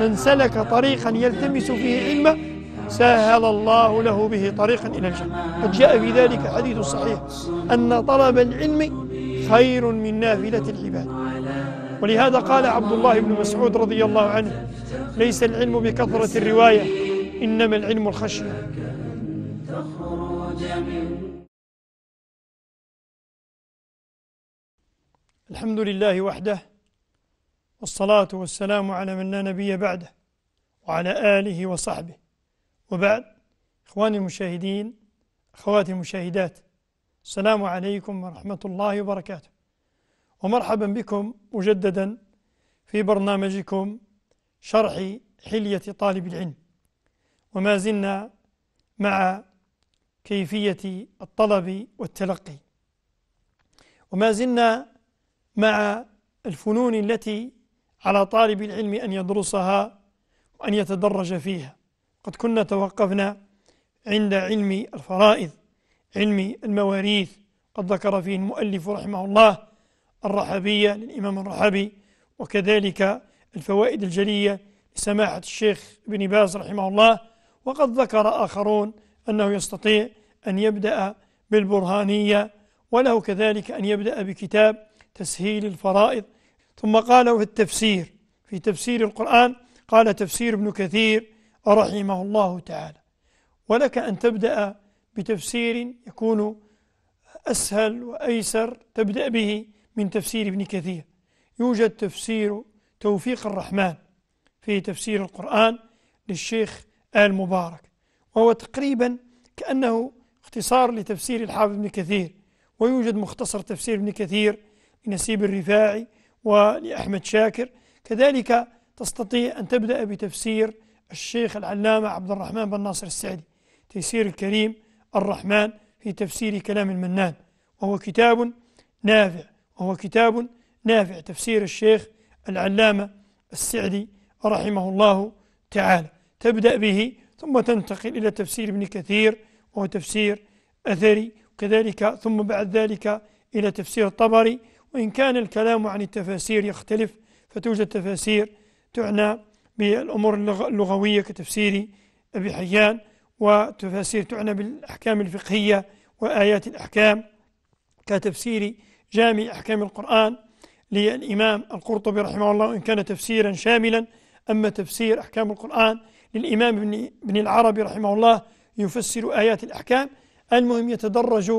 من سلك طريقا يلتمس فيه علما سهل الله له به طريقا إلى الجنة قد جاء في ذلك حديث صحيح أن طلب العلم خير من نافلة العباد ولهذا قال عبد الله بن مسعود رضي الله عنه ليس العلم بكثرة الرواية إنما العلم الخشية الحمد لله وحده والصلاة والسلام على من لا نبي بعده وعلى آله وصحبه وبعد إخواني المشاهدين أخواتي المشاهدات السلام عليكم ورحمة الله وبركاته ومرحبا بكم مجددا في برنامجكم شرح حلية طالب العلم وما زلنا مع كيفية الطلب والتلقي وما زلنا مع الفنون التي على طالب العلم أن يدرسها وأن يتدرج فيها قد كنا توقفنا عند علم الفرائض علم المواريث قد ذكر فيه المؤلف رحمه الله الرحبية للإمام الرحبي وكذلك الفوائد الجلية لسماحة الشيخ ابن باز رحمه الله وقد ذكر آخرون أنه يستطيع أن يبدأ بالبرهانية وله كذلك أن يبدأ بكتاب تسهيل الفرائض ثم قال في التفسير في تفسير القرآن قال تفسير ابن كثير رحمه الله تعالى ولك أن تبدأ بتفسير يكون أسهل وأيسر تبدأ به من تفسير ابن كثير يوجد تفسير توفيق الرحمن في تفسير القرآن للشيخ آل مبارك وهو تقريبا كأنه اختصار لتفسير الحافظ ابن كثير ويوجد مختصر تفسير ابن كثير لنسيب الرفاعي ولأحمد شاكر كذلك تستطيع أن تبدأ بتفسير الشيخ العلامة عبد الرحمن بن ناصر السعدي تيسير الكريم الرحمن في تفسير كلام المنان وهو كتاب نافع وهو كتاب نافع تفسير الشيخ العلامة السعدي رحمه الله تعالى تبدأ به ثم تنتقل إلى تفسير ابن كثير وهو تفسير أثري وكذلك ثم بعد ذلك إلى تفسير الطبري وإن كان الكلام عن التفاسير يختلف فتوجد تفاسير تعنى بالأمور اللغوية كتفسير أبي حيان وتفاسير تعنى بالأحكام الفقهية وآيات الأحكام كتفسير جامع أحكام القرآن للإمام القرطبي رحمه الله إن كان تفسيرا شاملا أما تفسير أحكام القرآن للإمام ابن العربي رحمه الله يفسر آيات الأحكام المهم يتدرج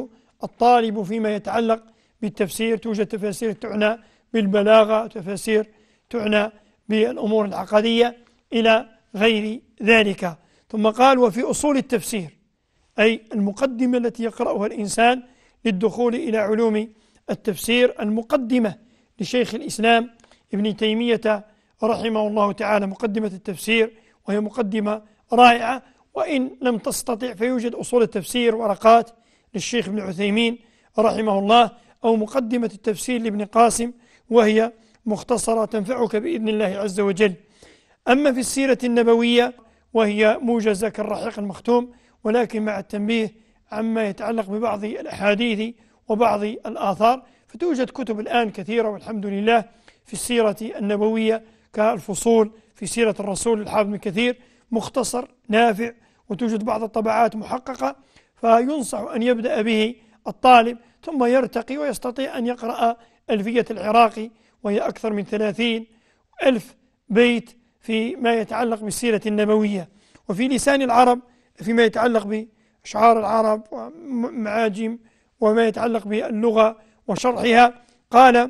الطالب فيما يتعلق بالتفسير توجد تفاسير تعنى بالبلاغة تفاسير تعنى بالأمور العقدية إلى غير ذلك ثم قال وفي أصول التفسير أي المقدمة التي يقرأها الإنسان للدخول إلى علوم التفسير المقدمة لشيخ الإسلام ابن تيمية رحمه الله تعالى مقدمة التفسير وهي مقدمة رائعة وإن لم تستطع فيوجد أصول التفسير ورقات للشيخ ابن عثيمين رحمه الله أو مقدمة التفسير لابن قاسم وهي مختصرة تنفعك بإذن الله عز وجل أما في السيرة النبوية وهي موجزة كالرحيق المختوم ولكن مع التنبيه عما يتعلق ببعض الأحاديث وبعض الآثار فتوجد كتب الآن كثيرة والحمد لله في السيرة النبوية كالفصول في سيرة الرسول الحافظ بن كثير مختصر نافع وتوجد بعض الطبعات محققة فينصح أن يبدأ به الطالب ثم يرتقي ويستطيع أن يقرأ ألفية العراقي وهي أكثر من ثلاثين ألف بيت فيما يتعلق بالسيرة النبوية وفي لسان العرب فيما يتعلق بأشعار العرب ومعاجم وما يتعلق باللغة وشرحها قال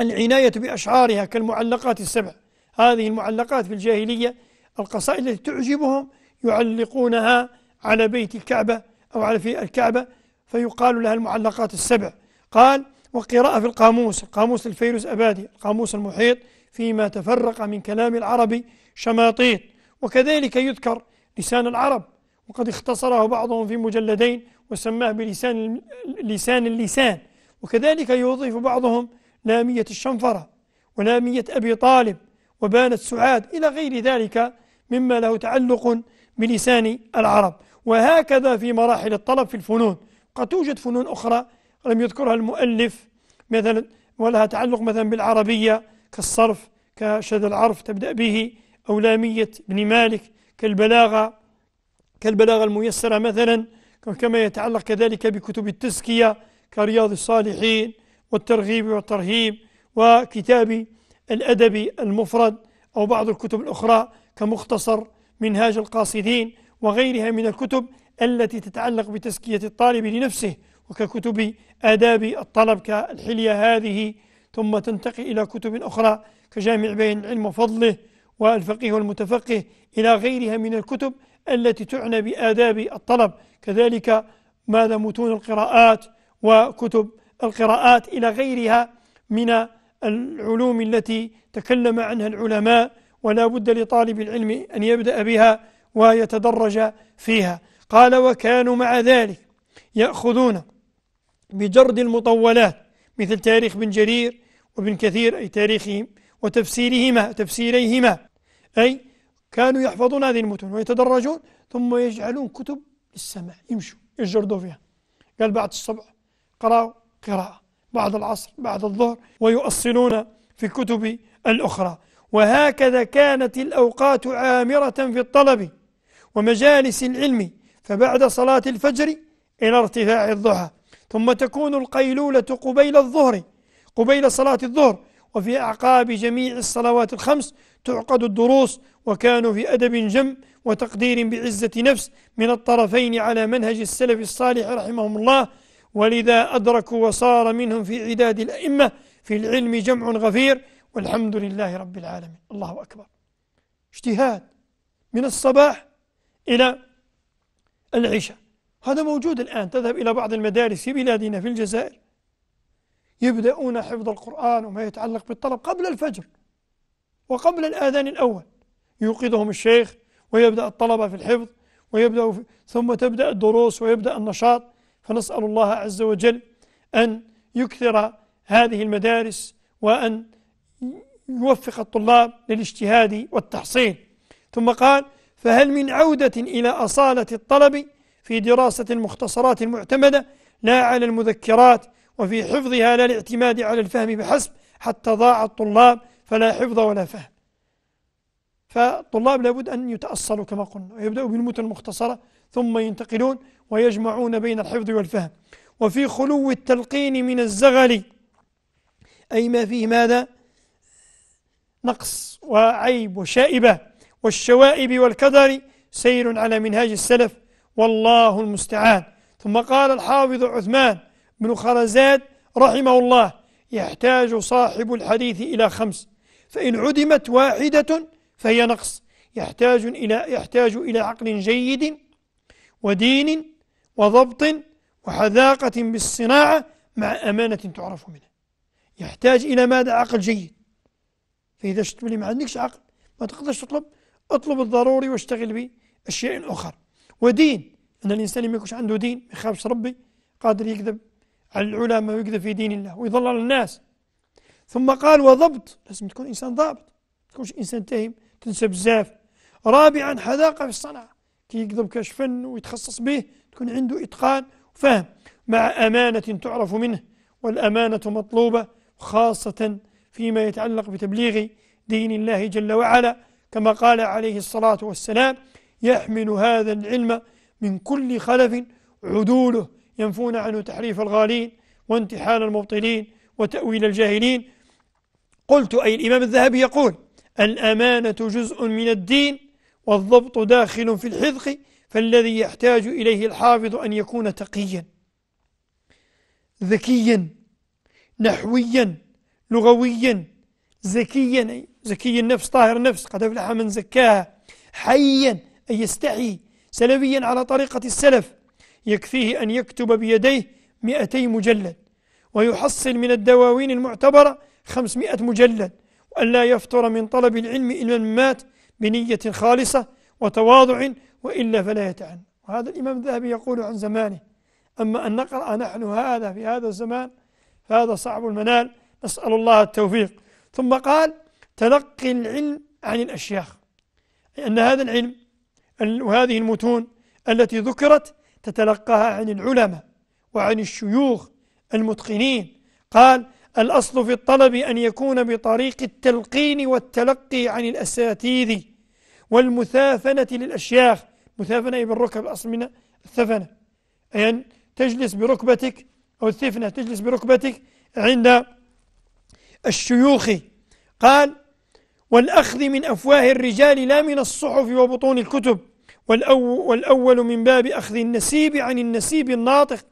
العناية بأشعارها كالمعلقات السبع هذه المعلقات في الجاهلية القصائد التي تعجبهم يعلقونها على بيت الكعبة أو على في الكعبة فيقال لها المعلقات السبع قال وقراءة في القاموس القاموس الفيروس أبادي القاموس المحيط فيما تفرق من كلام العرب شماطيط وكذلك يذكر لسان العرب وقد اختصره بعضهم في مجلدين وسماه بلسان لسان اللسان وكذلك يضيف بعضهم لامية الشنفرة ولامية أبي طالب وبانت سعاد إلى غير ذلك مما له تعلق بلسان العرب وهكذا في مراحل الطلب في الفنون قد توجد فنون أخرى لم يذكرها المؤلف مثلا ولها تعلق مثلا بالعربية كالصرف كشد العرف تبدأ به أو لامية ابن مالك كالبلاغة كالبلاغة الميسرة مثلا كما يتعلق كذلك بكتب التزكية كرياض الصالحين والترغيب والترهيب وكتاب الأدب المفرد أو بعض الكتب الأخرى كمختصر منهاج القاصدين وغيرها من الكتب التي تتعلق بتزكية الطالب لنفسه وككتب آداب الطلب كالحلية هذه ثم تنتقل إلى كتب أخرى كجامع بين العلم وفضله والفقيه والمتفقه إلى غيرها من الكتب التي تعنى بآداب الطلب كذلك ماذا متون القراءات وكتب القراءات إلى غيرها من العلوم التي تكلم عنها العلماء ولا بد لطالب العلم أن يبدأ بها ويتدرج فيها قال وكانوا مع ذلك يأخذون بجرد المطولات مثل تاريخ بن جرير وابن كثير أي تاريخهم وتفسيرهما تفسيريهما أي كانوا يحفظون هذه المتون ويتدرجون ثم يجعلون كتب للسماء يمشوا يجردوا فيها قال بعد الصبح قرأوا قراءة بعد العصر بعد الظهر ويؤصلون في الكتب الأخرى وهكذا كانت الأوقات عامرة في الطلب ومجالس العلم فبعد صلاة الفجر إلى ارتفاع الضحى ثم تكون القيلولة قبيل الظهر قبيل صلاة الظهر وفي أعقاب جميع الصلوات الخمس تعقد الدروس وكانوا في أدب جم وتقدير بعزة نفس من الطرفين على منهج السلف الصالح رحمهم الله ولذا أدركوا وصار منهم في عداد الأئمة في العلم جمع غفير والحمد لله رب العالمين الله أكبر اجتهاد من الصباح إلى العشاء هذا موجود الآن تذهب إلى بعض المدارس في بلادنا في الجزائر يبدأون حفظ القرآن وما يتعلق بالطلب قبل الفجر وقبل الآذان الأول يوقظهم الشيخ ويبدأ الطلبة في الحفظ ويبدأ في ثم تبدأ الدروس ويبدأ النشاط فنسأل الله عز وجل أن يكثر هذه المدارس وأن يوفق الطلاب للاجتهاد والتحصيل ثم قال فهل من عودة إلى أصالة الطلب في دراسة المختصرات المعتمدة لا على المذكرات وفي حفظها لا الاعتماد على الفهم فحسب حتى ضاع الطلاب فلا حفظ ولا فهم فالطلاب لابد أن يتأصلوا كما قلنا ويبدأوا بالمتن المختصرة ثم ينتقلون ويجمعون بين الحفظ والفهم وفي خلو التلقين من الزغل أي ما فيه ماذا نقص وعيب وشائبة والشوائب والكدر سير على منهاج السلف والله المستعان ثم قال الحافظ عثمان بن خرزاد رحمه الله يحتاج صاحب الحديث إلى خمس فإن عدمت واحدة فهي نقص يحتاج إلى يحتاج إلى عقل جيد ودين وضبط وحذاقة بالصناعة مع أمانة تعرف منها يحتاج إلى ماذا عقل جيد فإذا شفت ما عندكش عقل ما تقدرش تطلب اطلب الضروري واشتغل بأشياء أخرى ودين أن الإنسان ما يكونش عنده دين ما يخافش ربي قادر يكذب على العلماء ويكذب في دين الله ويضلل الناس ثم قال وضبط لازم تكون إنسان ضابط ما تكونش إنسان تهم تنسى بزاف رابعا حذاقة في الصنعة كي يكذب كاش فن ويتخصص به تكون عنده إتقان وفهم مع أمانة تعرف منه والأمانة مطلوبة خاصة فيما يتعلق بتبليغ دين الله جل وعلا كما قال عليه الصلاة والسلام يحمل هذا العلم من كل خلف عدوله ينفون عنه تحريف الغالين وانتحال المبطلين وتأويل الجاهلين قلت أي الإمام الذهبي يقول الأمانة جزء من الدين والضبط داخل في الحذق فالذي يحتاج إليه الحافظ أن يكون تقيا ذكيا نحويا لغويا زكيا أي زكي النفس طاهر النفس قد أفلح من زكاها حيا أي يستحي سلبيا على طريقة السلف يكفيه أن يكتب بيديه 200 مجلد ويحصل من الدواوين المعتبرة 500 مجلد وألا يفتر من طلب العلم إلا من مات بنية خالصة وتواضع وإلا فلا يتعن وهذا الإمام الذهبي يقول عن زمانه أما أن نقرأ نحن هذا في هذا الزمان فهذا صعب المنال نسأل الله التوفيق ثم قال تلقي العلم عن الأشياخ أي أن هذا العلم وهذه المتون التي ذكرت تتلقاها عن العلماء وعن الشيوخ المتقنين قال الأصل في الطلب أن يكون بطريق التلقين والتلقي عن الأساتيذ والمثافنة للأشياخ مثافنة أي بالركب الأصل من الثفنة أي أن تجلس بركبتك أو الثفنة تجلس بركبتك عند الشيوخ قال والأخذ من أفواه الرجال لا من الصحف وبطون الكتب والأول من باب أخذ النسيب عن النسيب الناطق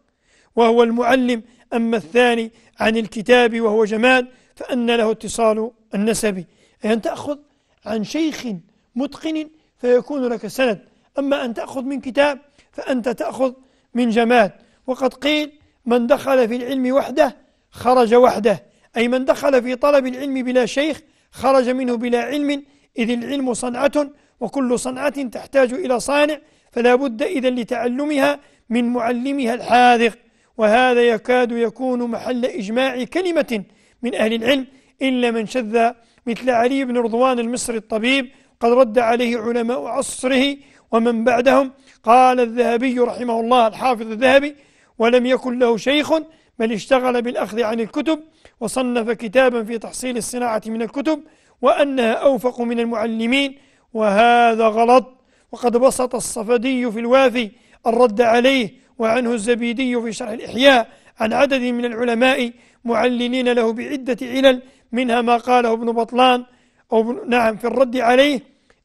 وهو المعلم أما الثاني عن الكتاب وهو جماد فأن له اتصال النسب أي أن تأخذ عن شيخ متقن فيكون لك سند أما أن تأخذ من كتاب فأنت تأخذ من جماد وقد قيل من دخل في العلم وحده خرج وحده أي من دخل في طلب العلم بلا شيخ خرج منه بلا علم إذ العلم صنعة وكل صنعة تحتاج إلى صانع فلا بد إذا لتعلمها من معلمها الحاذق وهذا يكاد يكون محل إجماع كلمة من أهل العلم إلا من شذ مثل علي بن رضوان المصري الطبيب قد رد عليه علماء عصره ومن بعدهم قال الذهبي رحمه الله الحافظ الذهبي ولم يكن له شيخ بل اشتغل بالأخذ عن الكتب وصنف كتابا في تحصيل الصناعة من الكتب وأنها أوفق من المعلمين وهذا غلط وقد بسط الصفدي في الوافي الرد عليه وعنه الزبيدي في شرح الإحياء عن عدد من العلماء معللين له بعدة علل منها ما قاله ابن بطلان أو نعم في الرد عليه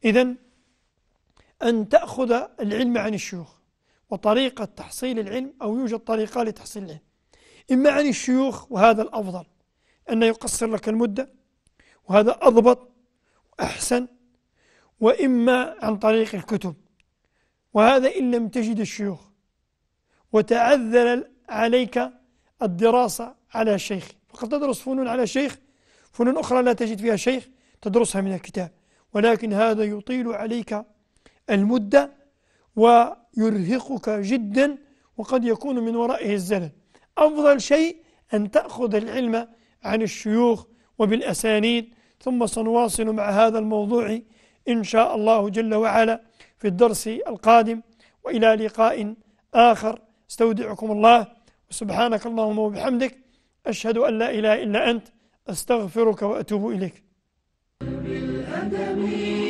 إذا أن تأخذ العلم عن الشيوخ وطريقة تحصيل العلم أو يوجد طريقة لتحصيل العلم إما عن الشيوخ وهذا الأفضل أنه يقصر لك المدة وهذا أضبط وأحسن وإما عن طريق الكتب وهذا إن لم تجد الشيوخ وتعذر عليك الدراسة على شيخ فقد تدرس فنون على شيخ فنون أخرى لا تجد فيها شيخ تدرسها من الكتاب ولكن هذا يطيل عليك المدة ويرهقك جدا وقد يكون من ورائه الزلل أفضل شيء أن تأخذ العلم عن الشيوخ وبالأسانيد ثم سنواصل مع هذا الموضوع إن شاء الله جل وعلا في الدرس القادم وإلى لقاء آخر استودعكم الله وسبحانك اللهم وبحمدك أشهد أن لا إله إلا أنت أستغفرك وأتوب إليك